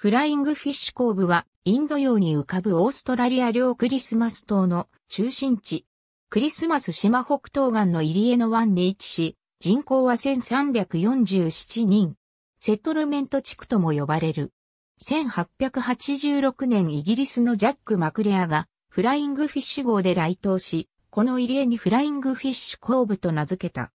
フライングフィッシュコーブはインド洋に浮かぶオーストラリア領クリスマス島の中心地。クリスマス島北東岸の入江の湾に位置し、人口は1347人。セトルメント地区とも呼ばれる。1886年イギリスのジャック・マクレアがフライングフィッシュ号で来島し、この入江にフライングフィッシュコーブと名付けた。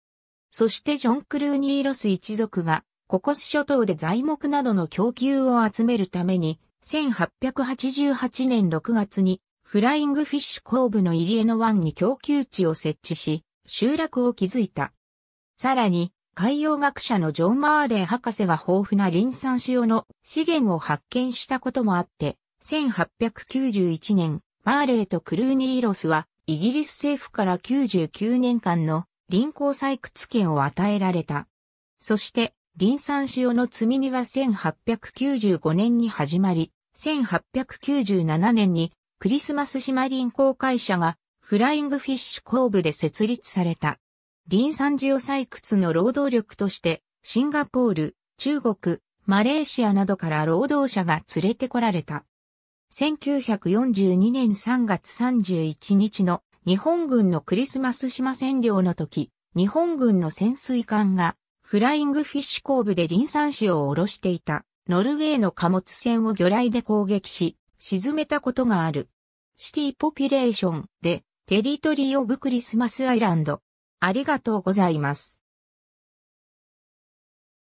そしてジョン・クルーニーロス一族がココス諸島で材木などの供給を集めるために、1888年6月にフライングフィッシュ工部の入江の湾に供給地を設置し、集落を築いた。さらに、海洋学者のジョン・マーレー博士が豊富なン産塩の資源を発見したこともあって、1891年、マーレーとクルーニーロスは、イギリス政府から99年間の林鉱採掘権を与えられた。そして、林産塩の積み荷は1895年に始まり、1897年にクリスマス島臨公会社がフライングフィッシュ工部で設立された。林産塩採掘の労働力として、シンガポール、中国、マレーシアなどから労働者が連れてこられた。1942年3月31日の日本軍のクリスマス島占領の時、日本軍の潜水艦がフライングフィッシュ後部でン産紙をろしていた、ノルウェーの貨物船を魚雷で攻撃し、沈めたことがある。シティポピュレーションで、テリトリーオブクリスマスアイランド。ありがとうございます。